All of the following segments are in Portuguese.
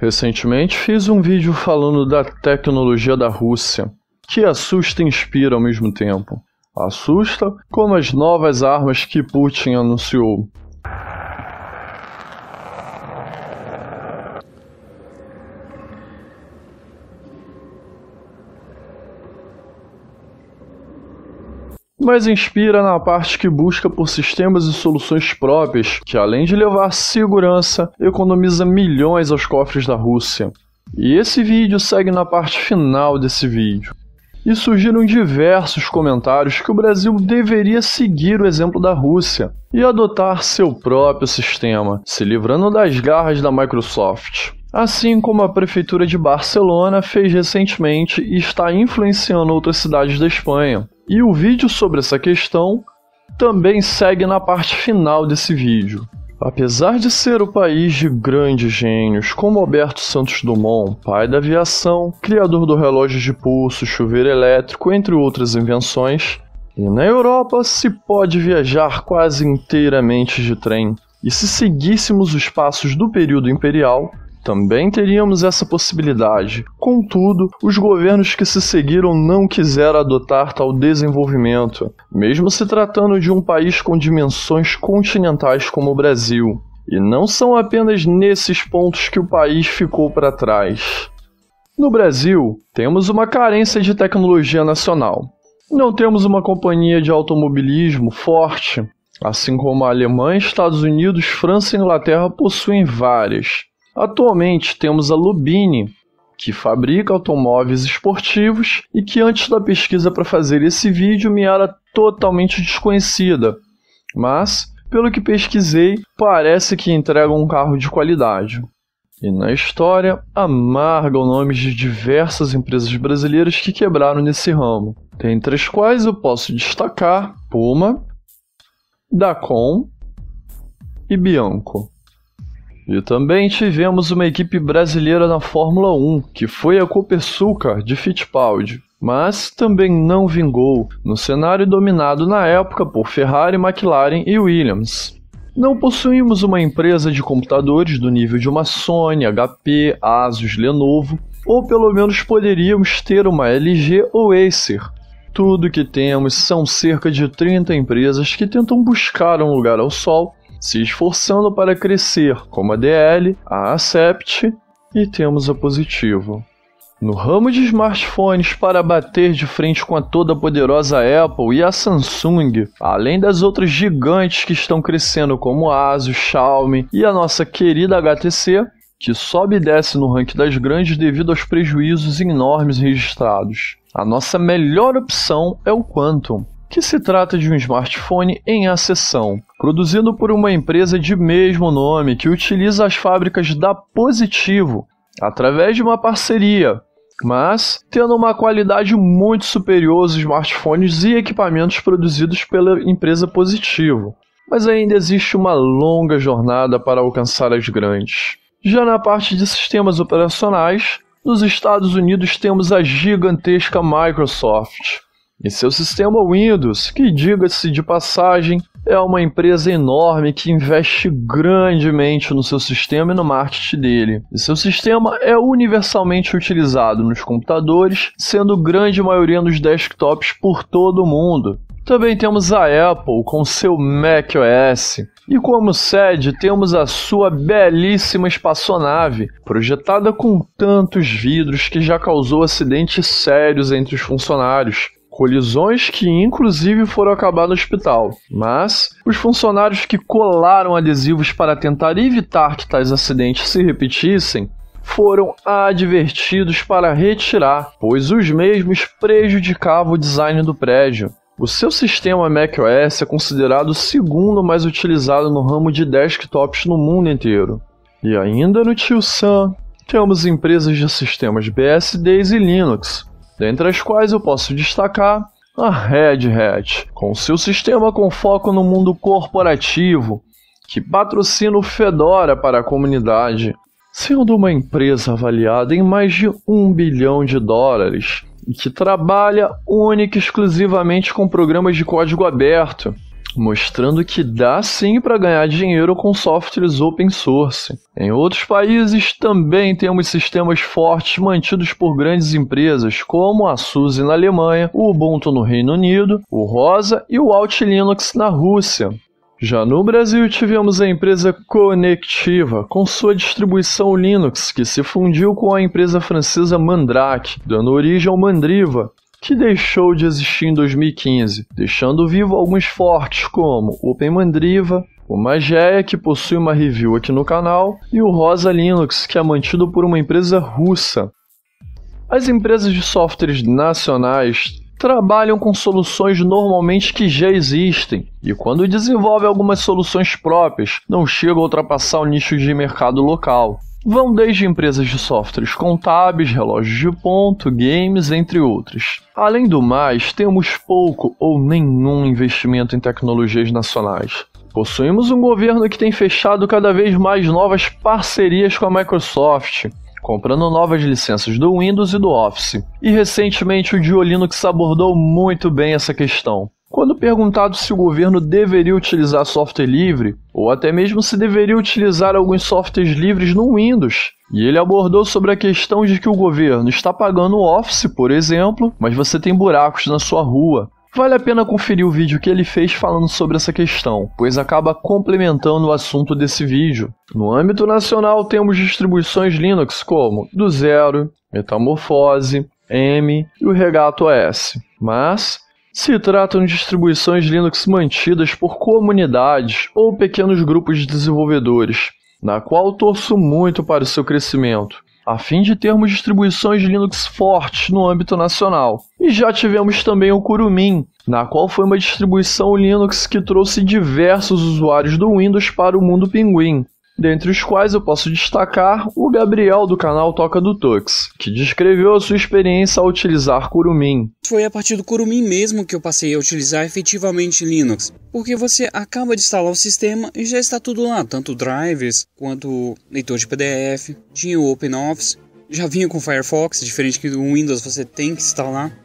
Recentemente fiz um vídeo falando da tecnologia da Rússia, que assusta e inspira ao mesmo tempo. Assusta como as novas armas que Putin anunciou, mas inspira na parte que busca por sistemas e soluções próprias, que além de levar segurança, economiza milhões aos cofres da Rússia. E esse vídeo segue na parte final desse vídeo. E surgiram diversos comentários que o Brasil deveria seguir o exemplo da Rússia e adotar seu próprio sistema, se livrando das garras da Microsoft assim como a prefeitura de Barcelona fez recentemente e está influenciando outras cidades da Espanha. E o vídeo sobre essa questão também segue na parte final desse vídeo. Apesar de ser o país de grandes gênios como Alberto Santos Dumont, pai da aviação, criador do relógio de pulso, chuveiro elétrico, entre outras invenções, e na Europa se pode viajar quase inteiramente de trem. E se seguíssemos os passos do período imperial, também teríamos essa possibilidade. Contudo, os governos que se seguiram não quiseram adotar tal desenvolvimento, mesmo se tratando de um país com dimensões continentais como o Brasil. E não são apenas nesses pontos que o país ficou para trás. No Brasil, temos uma carência de tecnologia nacional. Não temos uma companhia de automobilismo forte, assim como a Alemanha, Estados Unidos, França e Inglaterra possuem várias. Atualmente temos a Lubini, que fabrica automóveis esportivos e que antes da pesquisa para fazer esse vídeo me era totalmente desconhecida, mas pelo que pesquisei, parece que entrega um carro de qualidade. E na história, amarga o nome de diversas empresas brasileiras que quebraram nesse ramo, dentre as quais eu posso destacar Puma, Dacom e Bianco. E também tivemos uma equipe brasileira na Fórmula 1, que foi a Copersucar de Fittipaldi, mas também não vingou no cenário dominado na época por Ferrari, McLaren e Williams. Não possuímos uma empresa de computadores do nível de uma Sony, HP, Asus, Lenovo, ou pelo menos poderíamos ter uma LG ou Acer. Tudo que temos são cerca de 30 empresas que tentam buscar um lugar ao sol se esforçando para crescer, como a DL, a Acept e temos a Positivo. No ramo de smartphones, para bater de frente com a toda poderosa Apple e a Samsung, além das outras gigantes que estão crescendo como a Asus, Xiaomi e a nossa querida HTC, que sobe e desce no ranking das grandes devido aos prejuízos enormes registrados. A nossa melhor opção é o Quantum, que se trata de um smartphone em acessão, produzido por uma empresa de mesmo nome que utiliza as fábricas da Positivo através de uma parceria, mas tendo uma qualidade muito superior aos smartphones e equipamentos produzidos pela empresa Positivo. Mas ainda existe uma longa jornada para alcançar as grandes. Já na parte de sistemas operacionais, nos Estados Unidos temos a gigantesca Microsoft, e seu sistema Windows, que diga-se de passagem, é uma empresa enorme que investe grandemente no seu sistema e no marketing dele. E seu sistema é universalmente utilizado nos computadores, sendo grande maioria nos desktops por todo o mundo. Também temos a Apple com seu macOS. E como sede, temos a sua belíssima espaçonave, projetada com tantos vidros que já causou acidentes sérios entre os funcionários colisões que inclusive foram acabar no hospital. Mas os funcionários que colaram adesivos para tentar evitar que tais acidentes se repetissem foram advertidos para retirar, pois os mesmos prejudicavam o design do prédio. O seu sistema macOS é considerado o segundo mais utilizado no ramo de desktops no mundo inteiro. E ainda no Tio Sam, temos empresas de sistemas BSDs e Linux, dentre as quais eu posso destacar a Red Hat, com seu sistema com foco no mundo corporativo, que patrocina o Fedora para a comunidade, sendo uma empresa avaliada em mais de um bilhão de dólares e que trabalha única e exclusivamente com programas de código aberto, mostrando que dá sim para ganhar dinheiro com softwares open source. Em outros países também temos sistemas fortes mantidos por grandes empresas, como a SUSE na Alemanha, o Ubuntu no Reino Unido, o Rosa e o Alt Linux na Rússia. Já no Brasil tivemos a empresa Conectiva, com sua distribuição Linux, que se fundiu com a empresa francesa Mandrake, dando origem ao Mandriva, que deixou de existir em 2015, deixando vivo alguns fortes como Open Mandriva, o Mageia, que possui uma review aqui no canal, e o Rosa Linux, que é mantido por uma empresa russa. As empresas de softwares nacionais trabalham com soluções normalmente que já existem e, quando desenvolvem algumas soluções próprias, não chegam a ultrapassar o nicho de mercado local. Vão desde empresas de softwares contábeis, relógios de ponto, games, entre outros. Além do mais, temos pouco ou nenhum investimento em tecnologias nacionais. Possuímos um governo que tem fechado cada vez mais novas parcerias com a Microsoft, comprando novas licenças do Windows e do Office. E recentemente o Diolinux abordou muito bem essa questão. Quando perguntado se o governo deveria utilizar software livre, ou até mesmo se deveria utilizar alguns softwares livres no Windows, e ele abordou sobre a questão de que o governo está pagando o Office, por exemplo, mas você tem buracos na sua rua. Vale a pena conferir o vídeo que ele fez falando sobre essa questão, pois acaba complementando o assunto desse vídeo. No âmbito nacional, temos distribuições Linux como do Zero, Metamorfose, M e o Regato OS. Mas se tratam de distribuições Linux mantidas por comunidades ou pequenos grupos de desenvolvedores, na qual torço muito para o seu crescimento, a fim de termos distribuições Linux fortes no âmbito nacional. E já tivemos também o Curumin, na qual foi uma distribuição Linux que trouxe diversos usuários do Windows para o mundo pinguim, dentre os quais eu posso destacar o Gabriel do canal Toca do Tux, que descreveu a sua experiência ao utilizar Curumin. Foi a partir do Curumin mesmo que eu passei a utilizar efetivamente Linux, porque você acaba de instalar o sistema e já está tudo lá, tanto drivers quanto leitor de PDF, tinha o OpenOffice, já vinha com Firefox, diferente que do Windows você tem que instalar.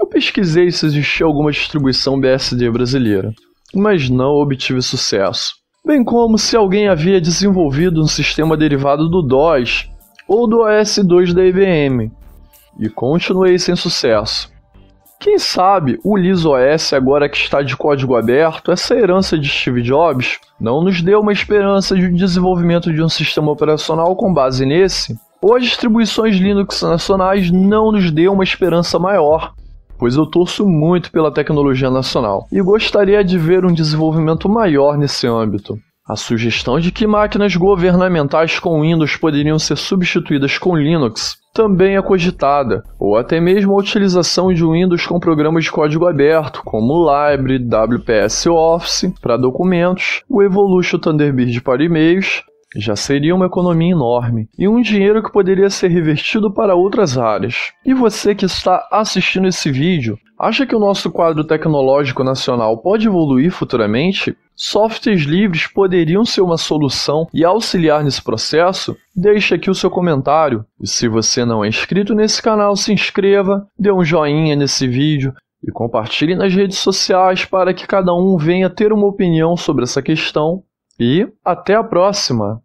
Eu pesquisei se existia alguma distribuição BSD brasileira, mas não obtive sucesso bem como se alguém havia desenvolvido um sistema derivado do DOS ou do OS2 da IBM. E continuei sem sucesso. Quem sabe o LisOS, agora que está de código aberto, essa herança de Steve Jobs, não nos deu uma esperança de um desenvolvimento de um sistema operacional com base nesse, ou as distribuições Linux nacionais não nos deu uma esperança maior pois eu torço muito pela tecnologia nacional e gostaria de ver um desenvolvimento maior nesse âmbito. A sugestão de que máquinas governamentais com Windows poderiam ser substituídas com Linux também é cogitada, ou até mesmo a utilização de Windows com programas de código aberto, como o Libre, WPS Office para documentos, o Evolution Thunderbird para e-mails já seria uma economia enorme e um dinheiro que poderia ser revertido para outras áreas. E você que está assistindo esse vídeo, acha que o nosso quadro tecnológico nacional pode evoluir futuramente? Softwares livres poderiam ser uma solução e auxiliar nesse processo? Deixe aqui o seu comentário. E se você não é inscrito nesse canal, se inscreva, dê um joinha nesse vídeo, e compartilhe nas redes sociais para que cada um venha ter uma opinião sobre essa questão e até a próxima!